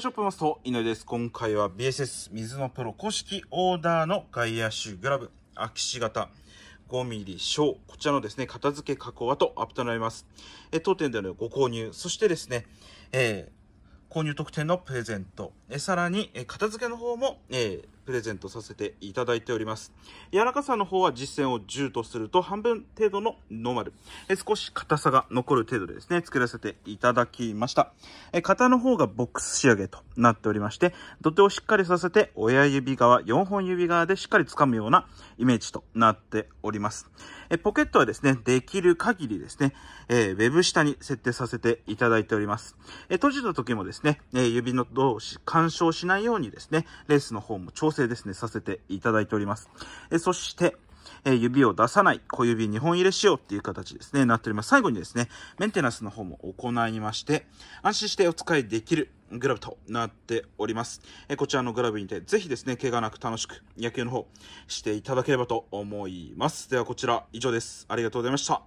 ショップマスト、上です。今回は BSS 水のプロ公式オーダーの外野手グラブ、空き地型 5mm 小、こちらのですね、片付け加工はアップとなります。え当店でのご購入、そしてですね、えー、購入特典のプレゼント、えさらに、え片付けの方も、えー、プレゼントさせていただいております。柔らかさの方は実践を10とすると半分程度のノーマル。え少し硬さが残る程度でですね、作らせていただきました。え型の方がボックス仕上げとなっておりまして、土手をしっかりさせて親指側、4本指側でしっかり掴むようなイメージとなっております。えポケットはですね、できる限りですね、えー、ウェブ下に設定させていただいております。え閉じた時もですね、え指の同士干渉しないようにですね、レースの方も調成ですね、させていただいております。えそして、え指を出さない、小指2本入れしようっていう形ですね、なっております。最後にですね、メンテナンスの方も行いまして、安心してお使いできるグラブとなっております。えこちらのグラブにて、ぜひですね、怪我なく楽しく野球の方していただければと思います。ではこちら以上です。ありがとうございました。